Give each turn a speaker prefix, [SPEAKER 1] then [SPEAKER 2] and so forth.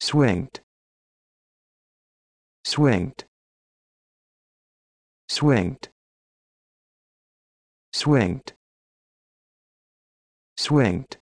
[SPEAKER 1] swinged swinged swinged swinged swinged